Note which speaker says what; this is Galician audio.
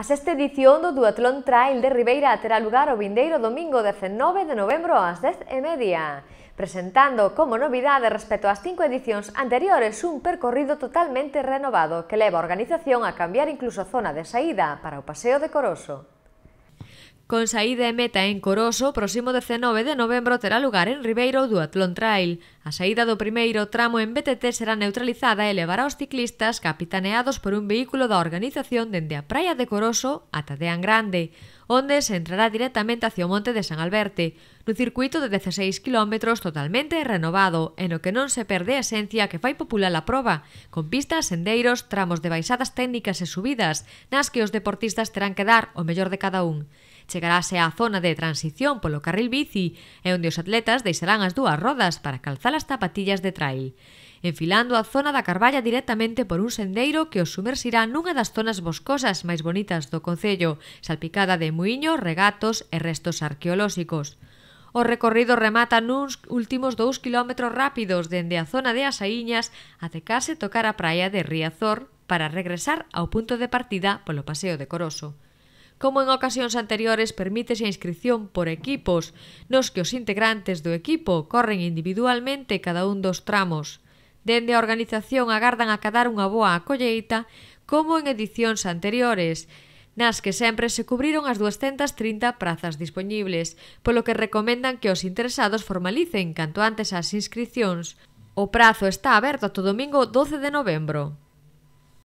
Speaker 1: A sexta edición do Duatlón Trail de Ribeira terá lugar o vindeiro domingo 19 de novembro ás 10 e media, presentando como novidade respecto ás cinco edicións anteriores un percorrido totalmente renovado que leva a organización a cambiar incluso a zona de saída para o Paseo de Coroso. Con saída e meta en Coroso, próximo 19 de novembro terá lugar en Ribeiro o Duatlón Trail, A saída do primeiro tramo en BTT será neutralizada e levará os ciclistas capitaneados por un vehículo da organización dende a Praia de Coroso ata Deán Grande, onde se entrará directamente hacia o Monte de San Alberto, no circuito de 16 km totalmente renovado, e no que non se perde a esencia que fai popular a proba, con pistas, sendeiros, tramos de baixadas técnicas e subidas, nas que os deportistas terán que dar o mellor de cada un chegarase á zona de transición polo carril bici e onde os atletas deixarán as dúas rodas para calzar cal as zapatillas de trail, enfilando a zona da Carballa directamente por un sendeiro que os sumersirá nunha das zonas boscosas máis bonitas do Concello, salpicada de muiños, regatos e restos arqueolóxicos. O recorrido remata nuns últimos dous kilómetros rápidos dende a zona de Asaíñas até case tocar a praia de Riazor para regresar ao punto de partida polo Paseo de Coroso. Como en ocasións anteriores, permítese a inscripción por equipos, nos que os integrantes do equipo corren individualmente cada un dos tramos. Dende a organización agardan a cadar unha boa acolleita, como en edicións anteriores, nas que sempre se cubriron as 230 prazas dispoñibles, polo que recomendan que os interesados formalicen canto antes as inscripcións. O prazo está aberto ato domingo 12 de novembro.